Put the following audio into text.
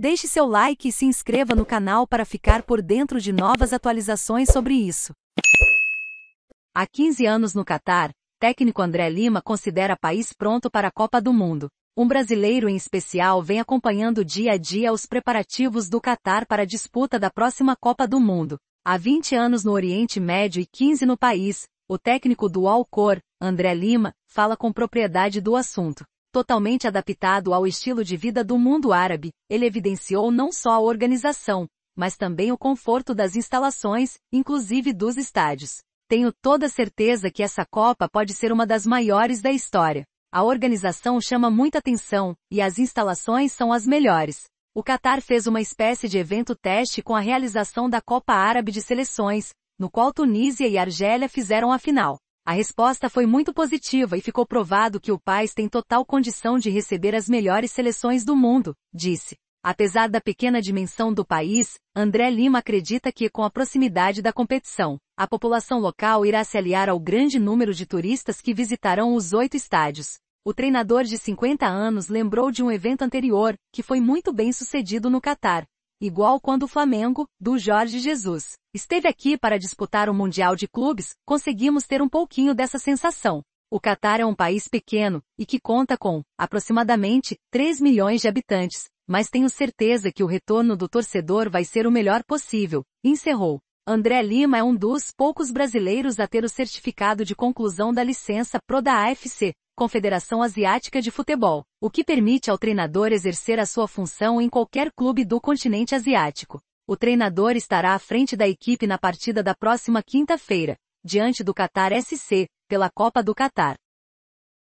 Deixe seu like e se inscreva no canal para ficar por dentro de novas atualizações sobre isso. Há 15 anos no Catar, técnico André Lima considera país pronto para a Copa do Mundo. Um brasileiro em especial vem acompanhando dia a dia os preparativos do Catar para a disputa da próxima Copa do Mundo. Há 20 anos no Oriente Médio e 15 no país, o técnico do Alcor, André Lima, fala com propriedade do assunto. Totalmente adaptado ao estilo de vida do mundo árabe, ele evidenciou não só a organização, mas também o conforto das instalações, inclusive dos estádios. Tenho toda certeza que essa Copa pode ser uma das maiores da história. A organização chama muita atenção, e as instalações são as melhores. O Catar fez uma espécie de evento teste com a realização da Copa Árabe de Seleções, no qual Tunísia e Argélia fizeram a final. A resposta foi muito positiva e ficou provado que o país tem total condição de receber as melhores seleções do mundo, disse. Apesar da pequena dimensão do país, André Lima acredita que com a proximidade da competição, a população local irá se aliar ao grande número de turistas que visitarão os oito estádios. O treinador de 50 anos lembrou de um evento anterior, que foi muito bem sucedido no Catar, igual quando o Flamengo, do Jorge Jesus, esteve aqui para disputar o Mundial de Clubes, conseguimos ter um pouquinho dessa sensação. O Catar é um país pequeno, e que conta com, aproximadamente, 3 milhões de habitantes, mas tenho certeza que o retorno do torcedor vai ser o melhor possível, encerrou. André Lima é um dos poucos brasileiros a ter o certificado de conclusão da licença Pro da AFC, Confederação Asiática de Futebol, o que permite ao treinador exercer a sua função em qualquer clube do continente asiático. O treinador estará à frente da equipe na partida da próxima quinta-feira, diante do Qatar SC, pela Copa do Qatar.